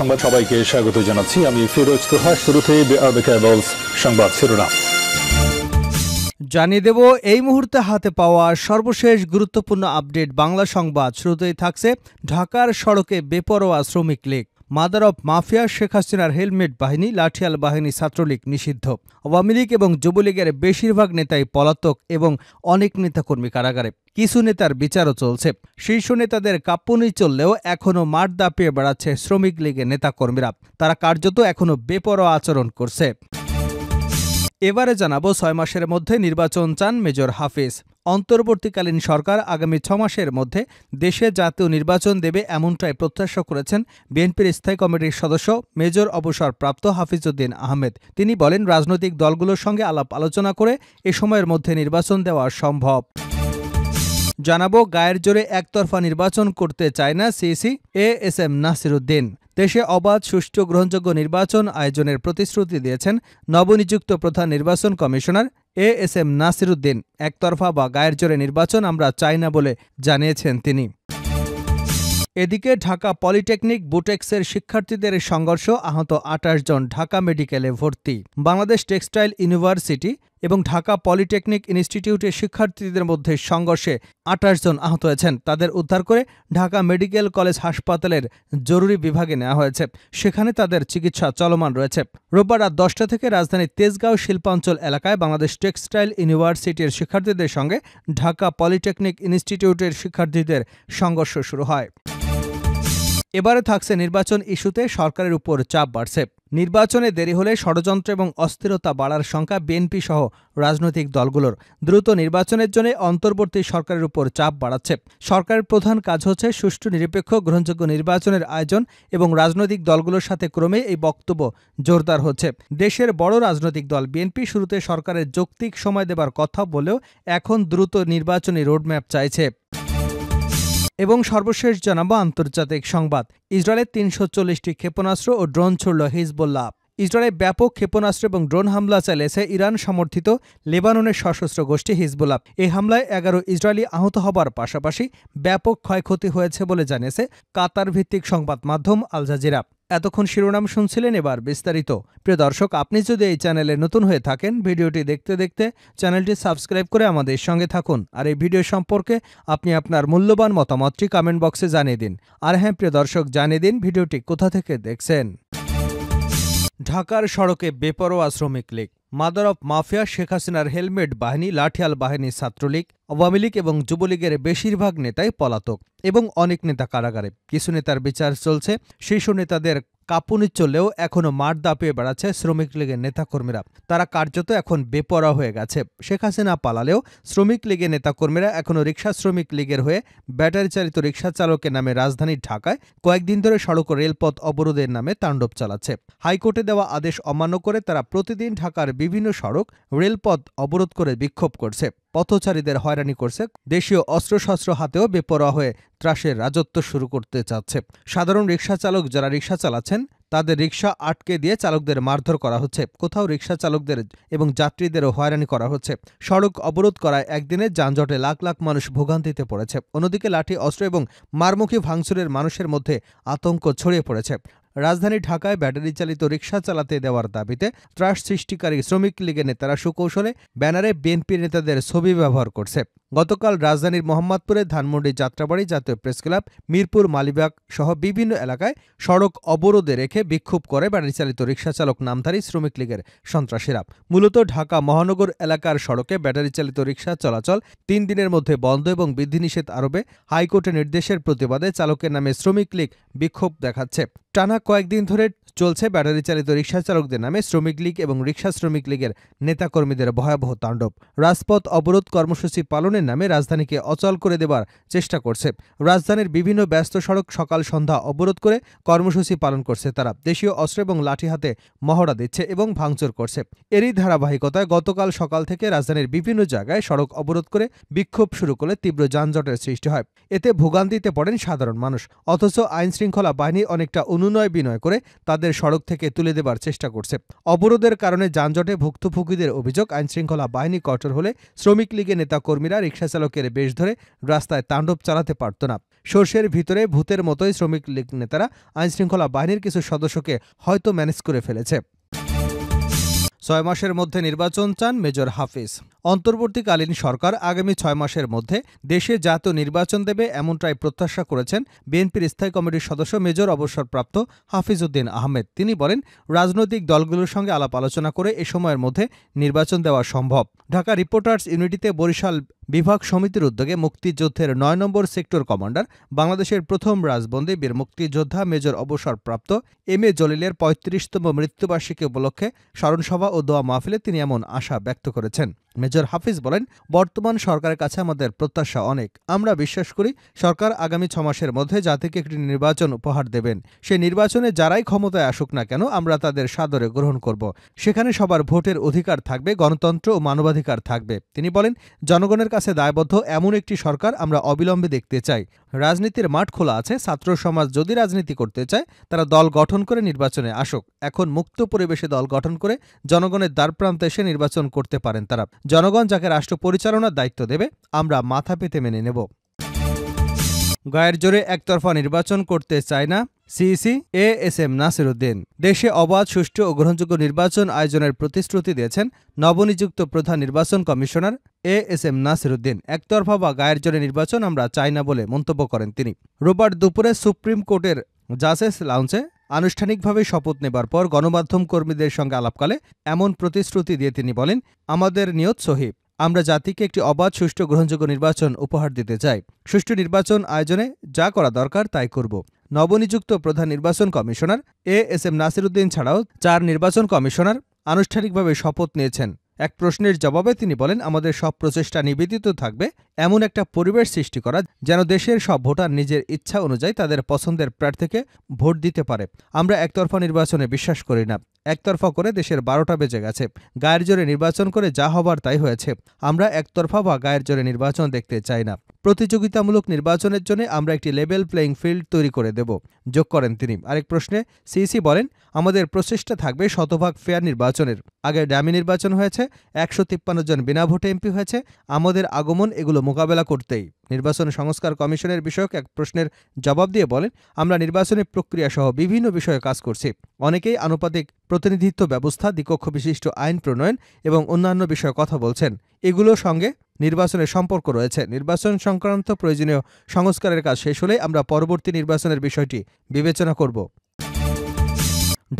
সংবাদ সবাইকে স্বাগত জানাচ্ছি আমি ফিরোজ তোহা শুরুতে সংবাদ শিরোনাম জানিয়ে দেব এই মুহূর্তে হাতে পাওয়া সর্বশেষ গুরুত্বপূর্ণ আপডেট বাংলা সংবাদ শুরুতেই থাকছে ঢাকার সড়কে বেপরোয়া Sramik league mother of mafia Sheikh হাসিনার হেলমেট বাহিনী লাঠিয়াল বাহিনী ছাত্রলীগ নিষিদ্ধ আওয়ামী লীগ এবং যুবলীগের বেশিরভাগ নেতাই পলাতক এবং অনেক নেতাকর্মী কারাগারে কিছু নেতার বিচারও চলছে শীর্ষ নেতাদের কাপ্পুনি চললেও এখনও মাঠ দাপিয়ে বেড়াচ্ছে শ্রমিক লীগের নেতাকর্মীরা তারা কার্যত এখনও বেপরোয়া আচরণ করছে এবারে জানাবো ছয় মাসের মধ্যে নির্বাচন চান মেজর হাফিজ অন্তর্বর্তীকালীন সরকার আগামী ছ মাসের মধ্যে দেশে জাতীয় নির্বাচন দেবে এমনটাই প্রত্যাশা করেছেন বিএনপির স্থায়ী কমিটির সদস্য মেজর অবসরপ্রাপ্ত হাফিজউদ্দিন আহমেদ তিনি বলেন রাজনৈতিক দলগুলোর সঙ্গে আলাপ আলোচনা করে এ সময়ের মধ্যে নির্বাচন দেওয়া সম্ভব জানাবো গায়ের জোরে একতরফা নির্বাচন করতে চায় না CEC A S M Nasiruddin দেশে অবাধ সুষ্ঠু গ্রহণযোগ্য নির্বাচন আয়োজনের প্রতিশ্রুতি দিয়েছেন নবনিযুক্ত প্রধান নির্বাচন commissioner A S M Nasiruddin একতরফা বা গায়ের জোরে নির্বাচন আমরা চাই না বলে জানিয়েছেন তিনি এদিকে ঢাকা পলিটেকনিক বুটেক্সের শিক্ষার্থীদের সংঘর্ষ আহত আঠাশ জন ঢাকা মেডিকেলে ভর্তি বাংলাদেশ টেক্সটাইল ইউনিভার্সিটি এবং ঢাকা পলিটেকনিক ইনস্টিটিউটের শিক্ষার্থীদের মধ্যে সংঘর্ষে আটাশ জন আহত হয়েছেন তাদের উদ্ধার করে ঢাকা মেডিকেল কলেজ হাসপাতালের জরুরি বিভাগে নেওয়া হয়েছে সেখানে তাদের চিকিৎসা চলমান রয়েছে রোববার রাত দশটা থেকে রাজধানীর তেজগাঁও শিল্পাঞ্চল এলাকায় বাংলাদেশ টেক্সটাইল ইউনিভার্সিটির শিক্ষার্থীদের সঙ্গে ঢাকা পলিটেকনিক ইনস্টিটিউটের শিক্ষার্থীদের সংঘর্ষ শুরু হয় এবারে থাকছে নির্বাচন ইস্যুতে সরকারের উপর চাপ বাড়ছে নির্বাচনে দেরি হলে ষড়যন্ত্র এবং অস্থিরতা বাড়ার শঙ্কা বিএনপি সহ রাজনৈতিক দলগুলোর দ্রুত নির্বাচনের জন্য অন্তর্বর্তী সরকারের উপর চাপ বাড়াচ্ছে সরকারের প্রধান কাজ হচ্ছে সুষ্ঠু নিরপেক্ষ গ্রহণযোগ্য নির্বাচনের আয়োজন এবং রাজনৈতিক দলগুলোর সাথে ক্রমে এই বক্তব্য জোরদার হচ্ছে দেশের বড় রাজনৈতিক দল বিএনপি শুরুতে সরকারের যৌক্তিক সময় দেবার কথা বলেও এখন দ্রুত নির্বাচনী রোডম্যাপ চাইছে এবং সর্বশেষ জানাবো আন্তর্জাতিক সংবাদ ইসরায়েলের তিনশো চল্লিশটি ক্ষেপণাস্ত্র ও ড্রোন ছুড়ল হিজবুল্লাহ ইসরায়েলে ব্যাপক ক্ষেপণাস্ত্র এবং ড্রোন হামলা চালিয়েছে ইরান সমর্থিত লেবাননের সশস্ত্র গোষ্ঠী হিজবুল্লাহ এই হামলায় এগারো ইসরায়েলি আহত হবার পাশাপাশি ব্যাপক ক্ষয়ক্ষতি হয়েছে বলে জানিয়েছে কাতার ভিত্তিক সংবাদ মাধ্যম আল জাজিরা এতক্ষণ শিরোনাম শুনছিলেন এবার বিস্তারিত প্রিয় দর্শক আপনি যদি এই চ্যানেলে নতুন হয়ে থাকেন ভিডিওটি দেখতে দেখতে চ্যানেলটি সাবস্ক্রাইব করে আমাদের সঙ্গে থাকুন আর এই ভিডিও সম্পর্কে আপনি আপনার মূল্যবান মতামতটি কমেন্ট বক্সে জানিয়ে দিন আর হ্যাঁ প্রিয় দর্শক জানিয়ে দিন ভিডিওটি কোথা থেকে দেখছেন ঢাকার সড়কে বেপরোয়া Sramik league mother of mafia Sheikh হাসিনার হেলমেট বাহিনী লাঠিয়াল বাহিনী ছাত্রলীগ আওয়ামী লীগ এবং যুবলীগের বেশিরভাগ নেতাই পলাতক এবং অনেক নেতা কারাগারে কিছু নেতার বিচার চলছে শীর্ষ নেতাদের কাঁপুনি চললেও এখনও মার দাপিয়ে বেড়াচ্ছে শ্রমিক লীগের নেতাকর্মীরা তারা কার্যত এখন বেপরা হয়ে গেছে শেখ হাসিনা পালালেও শ্রমিক লীগের নেতাকর্মীরা এখনও রিক্সা শ্রমিক লীগের হয়ে ব্যাটারি চালিত রিক্সা চালকের নামে রাজধানী ঢাকায় কয়েকদিন ধরে সড়ক ও রেলপথ অবরোধের নামে তাণ্ডব চালাচ্ছে হাইকোর্টে দেওয়া আদেশ অমান্য করে তারা প্রতিদিন ঢাকার বিভিন্ন সড়ক রেলপথ অবরোধ করে বিক্ষোভ করছে পথচারীদের হয়রানি করছে দেশীয় অস্ত্রশস্ত্র হাতেও বেপরোয়া হয়ে ত্রাসের রাজত্ব শুরু করতে চাচ্ছে সাধারণ রিক্সা চালক যারা রিক্সা চালাচ্ছেন তাদের রিক্সা আটকে দিয়ে চালকদের মারধর করা হচ্ছে কোথাও রিক্সা চালকদের এবং যাত্রীদেরও হয়রানি করা হচ্ছে সড়ক অবরোধ করায় একদিনে যানজটে লাখ লাখ মানুষ ভোগান্তিতে পড়েছে অন্যদিকে লাঠি অস্ত্র এবং মারমুখী ভাঙচুরের মানুষের মধ্যে আতঙ্ক ছড়িয়ে পড়েছে রাজধানী ঢাকায় ব্যাটারি চালিত রিকশা চালাতে দেওয়ার দাবিতে ত্রাস সৃষ্টিকারী শ্রমিক লীগের নেতারা সুকৌশলে ব্যানারে বিএনপি নেতাদের ছবি ব্যবহার করছে গতকাল রাজধানীর মোহাম্মদপুরের ধানমন্ডি যাত্রাবাড়ি জাতীয় প্রেসক্লাব মিরপুর মালিবাগ সহ বিভিন্ন এলাকায় সড়ক অবরোধে রেখে বিক্ষোভ করে ব্যাটারিচালিত চালক নামধারী শ্রমিক লীগের সন্ত্রাসীরা মূলত ঢাকা মহানগর এলাকার সড়কে ব্যাটারিচালিত রিক্সা চলাচল তিন দিনের মধ্যে বন্ধ এবং বিধিনিষেধ আরোপে হাইকোর্টের নির্দেশের প্রতিবাদে চালকের নামে শ্রমিক লীগ বিক্ষোভ দেখাচ্ছে টানা কয়েকদিন ধরে চলছে ব্যাটারি চালিত রিক্সা চালকদের নামে শ্রমিক লীগ এবং রিক্সা শ্রমিক লীগের নেতাকর্মীদের ভয়াবহ তাণ্ডব রাজপথ অবরোধ কর্মসূচি পালনে উন্নয়নের নামে রাজধানীকে অচল করে দেবার চেষ্টা করছে রাজধানীর বিভিন্ন ব্যস্ত সড়ক সকাল সন্ধ্যা অবরোধ করে কর্মসূচি পালন করছে তারা দেশীয় অস্ত্র এবং লাঠি হাতে মহড়া দিচ্ছে এবং ভাঙচুর করছে এরই ধারাবাহিকতায় গতকাল সকাল থেকে রাজধানীর বিভিন্ন জায়গায় সড়ক অবরোধ করে বিক্ষোভ শুরু করলে তীব্র যানজটের সৃষ্টি হয় এতে ভোগান্তিতে পড়েন সাধারণ মানুষ অথচ আইন শৃঙ্খলা বাহিনী অনেকটা অনুনয় বিনয় করে তাদের সড়ক থেকে তুলে দেবার চেষ্টা করছে অবরোধের কারণে যানজটে ভুক্তভোগীদের অভিযোগ আইনশৃঙ্খলা বাহিনী কঠোর হলে শ্রমিক লীগের নেতাকর্মীরা রিক্সা চালকের বেশ ধরে রাস্তায় তাণ্ডব চালাতে পারত না সর্ষের ভিতরে ভূতের মতোই শ্রমিক লীগ নেতারা আইনশৃঙ্খলা বাহিনীর কিছু সদস্যকে হয়তো ম্যানেজ করে ফেলেছে ছয় মাসের মধ্যে নির্বাচন চান মেজর হাফিজ অন্তর্বর্তীকালীন সরকার আগামী ছয় মাসের মধ্যে দেশে জাতীয় নির্বাচন দেবে এমনটাই প্রত্যাশা করেছেন বিএনপির স্থায়ী কমিটির সদস্য মেজর অবসরপ্রাপ্ত হাফিজ উদ্দিন আহমেদ তিনি বলেন রাজনৈতিক দলগুলোর সঙ্গে আলাপ আলোচনা করে এ সময়ের মধ্যে নির্বাচন দেওয়া সম্ভব ঢাকা রিপোর্টার্স ইউনিটিতে বরিশাল বিভাগ সমিতির উদ্যোগে মুক্তিযুদ্ধের নয় নম্বর সেক্টর কমান্ডার বাংলাদেশের প্রথম রাজবন্দী বীর মুক্তিযোদ্ধা মেজর অবসরপ্রাপ্ত এম এ জলিলের পঁয়ত্রিশতম মৃত্যুবার্ষিকী উপলক্ষে স্মরণসভা ও দোয়া মাহফিলে তিনি এমন আশা ব্যক্ত করেছেন মেজর হাফিজ বলেন বর্তমান সরকারের কাছে আমাদের প্রত্যাশা অনেক আমরা বিশ্বাস করি সরকার আগামী ছমাসের মধ্যে জাতিকে একটি নির্বাচন উপহার দেবেন সে নির্বাচনে যারাই ক্ষমতায় আসুক না কেন আমরা তাদের সাদরে গ্রহণ করব সেখানে সবার ভোটের অধিকার থাকবে গণতন্ত্র ও মানবাধিকার থাকবে তিনি বলেন জনগণের কাছে কাছে দায়বদ্ধ এমন একটি সরকার আমরা অবিলম্বে দেখতে চাই রাজনীতির মাঠ খোলা আছে ছাত্র সমাজ যদি রাজনীতি করতে চায় তারা দল গঠন করে নির্বাচনে আসুক এখন মুক্ত পরিবেশে দল গঠন করে জনগণের দ্বারপ্রান্তে এসে নির্বাচন করতে পারেন তারা জনগণ যাকে রাষ্ট্র পরিচালনার দায়িত্ব দেবে আমরা মাথা পেতে মেনে নেব গায়ের জোরে একতরফা নির্বাচন করতে চায় না CEC A S M Nasir Uddin দেশে অবাধ সুষ্ঠু ও গ্রহণযোগ্য নির্বাচন আয়োজনের প্রতিশ্রুতি দিয়েছেন নবনিযুক্ত প্রধান নির্বাচন commissioner A S M Nasir Uddin একতরফা বা গায়ের জোরে নির্বাচন আমরা চাই না বলে মন্তব্য করেন তিনি রোববার দুপুরে সুপ্রিম কোর্টের জাসেস লাউঞ্চে আনুষ্ঠানিকভাবে শপথ নেবার পর গণমাধ্যম কর্মীদের সঙ্গে আলাপকালে এমন প্রতিশ্রুতি দিয়ে তিনি বলেন আমাদের নিয়ত সহিব আমরা জাতিকে একটি অবাধ সুষ্ঠু গ্রহণযোগ্য নির্বাচন উপহার দিতে চাই সুষ্ঠু নির্বাচন আয়োজনে যা করা দরকার তাই করব নবনিযুক্ত প্রধান নির্বাচন commissioner A S M Nasiruddin ছাড়াও চার নির্বাচন কমিশনার আনুষ্ঠানিকভাবে শপথ নিয়েছেন এক প্রশ্নের জবাবে তিনি বলেন আমাদের সব প্রচেষ্টা নিবেদিত থাকবে এমন একটা পরিবেশ সৃষ্টি করা যেন দেশের সব ভোটার নিজের ইচ্ছা অনুযায়ী তাদের পছন্দের প্রার্থীকে ভোট দিতে পারে আমরা একতরফা নির্বাচনে বিশ্বাস করি না একতরফা করে দেশের বারোটা বেজে গেছে গায়ের জোরে নির্বাচন করে যা হবার তাই হয়েছে আমরা একতরফা বা গায়ের জোরে নির্বাচন দেখতে চাই না প্রতিযোগিতামূলক নির্বাচনের জন্য আমরা একটি লেভেল প্লেয়িং ফিল্ড তৈরি করে দেব যোগ করেন তিনি আরেক প্রশ্নে সিসি e বলেন আমাদের প্রচেষ্টা থাকবে শতভাগ ফেয়ার নির্বাচনের আগে ড্যামি নির্বাচন হয়েছে একশো জন বিনা ভোটে এমপি হয়েছে আমাদের আগমন এগুলো মোকাবেলা করতেই নির্বাচন সংস্কার কমিশনের বিষয়ক এক প্রশ্নের জবাব দিয়ে বলেন আমরা নির্বাচনী প্রক্রিয়া সহ বিভিন্ন বিষয়ে কাজ করছি অনেকেই আনুপাতিক প্রতিনিধিত্ব ব্যবস্থা দ্বিকক্ষ বিশিষ্ট আইন প্রণয়ন এবং অন্যান্য বিষয়ে কথা বলছেন এগুলোর সঙ্গে নির্বাচনের সম্পর্ক রয়েছে নির্বাচন সংক্রান্ত প্রয়োজনীয় সংস্কারের কাজ শেষ হলে আমরা পরবর্তী নির্বাচনের বিষয়টি বিবেচনা করব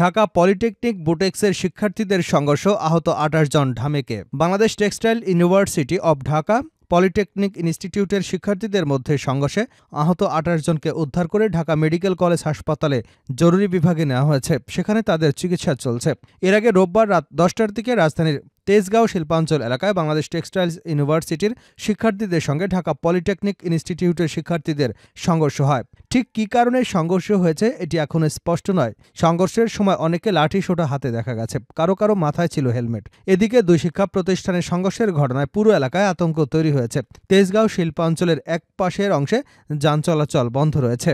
ঢাকা পলিটেকনিক বুটেক্সের শিক্ষার্থীদের সংঘর্ষ আহত আঠাশ জন ঢামেকে Bangladesh textile university of Dhaka polytechnic ইনস্টিটিউটের শিক্ষার্থীদের মধ্যে সংঘর্ষে আহত আঠাশ জনকে উদ্ধার করে ঢাকা মেডিকেল কলেজ হাসপাতালে জরুরি বিভাগে নেওয়া হয়েছে সেখানে তাদের চিকিৎসা চলছে এর আগে রোববার রাত দশটার দিকে রাজধানীর তেজগাঁও শিল্পাঞ্চল এলাকায় বাংলাদেশ টেক্সটাইলস ইউনিভার্সিটির শিক্ষার্থীদের সঙ্গে ঢাকা পলিটেকনিক ইনস্টিটিউটের শিক্ষার্থীদের সংঘর্ষ হয় ঠিক কী কারণে সংঘর্ষ হয়েছে এটি এখনও স্পষ্ট নয় সংঘর্ষের সময় অনেকে লাঠি সোটা হাতে দেখা গেছে কারো কারো মাথায় ছিল হেলমেট এদিকে দুই শিক্ষা প্রতিষ্ঠানের সংঘর্ষের ঘটনায় পুরো এলাকায় আতঙ্ক তৈরি হয়েছে তেজগাঁও শিল্পাঞ্চলের এক পাশের অংশে যান চলাচল বন্ধ রয়েছে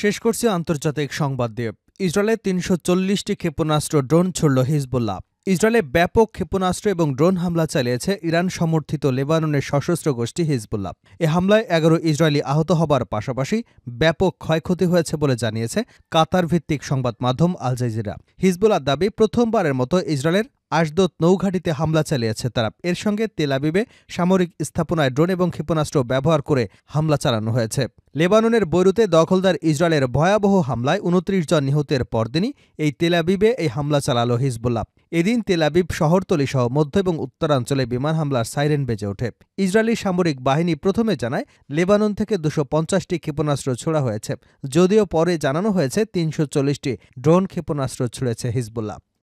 শেষ করছি আন্তর্জাতিক সংবাদ দিয়ে ইসরায়েলের তিনশো চল্লিশটি ক্ষেপণাস্ত্র ড্রোন ছড়ল হিজবুল্লাহ ইসরায়েলে ব্যাপক ক্ষেপণাস্ত্র এবং ড্রোন হামলা চালিয়েছে ইরান সমর্থিত লেবাননের সশস্ত্র গোষ্ঠী হিজবুল্লাহ এ হামলায় এগারো ইসরায়েলি আহত হবার পাশাপাশি ব্যাপক ক্ষয়ক্ষতি হয়েছে বলে জানিয়েছে কাতার ভিত্তিক সংবাদ মাধ্যম আল জাইজিরা হিজবুল্লাহ দাবি প্রথমবারের মতো ইসরায়েলের আশদোত নৌঘাটিতে হামলা চালিয়েছে তারা এর সঙ্গে তেলাবিবে সামরিক স্থাপনায় ড্রোন এবং ক্ষেপণাস্ত্র ব্যবহার করে হামলা চালানো হয়েছে লেবাননের বৈরুতে দখলদার ইসরায়েলের ভয়াবহ হামলায় উনত্রিশ জন নিহতের পরদিনই এই তেলাবিবে এই হামলা চালালো হিজবুল্লাহ এদিন তেল আবিব শহরতলি সহ মধ্য এবং উত্তরাঞ্চলে বিমান হামলার সাইরেন বেজে ওঠে ইসরায়েলি সামরিক বাহিনী প্রথমে জানায় লেবানন থেকে দুশো পঞ্চাশটি ক্ষেপণাস্ত্র ছোড়া হয়েছে যদিও পরে জানানো হয়েছে তিনশো চল্লিশটি ড্রোন ক্ষেপণাস্ত্র ছুড়েছে হিজবুল্লাহ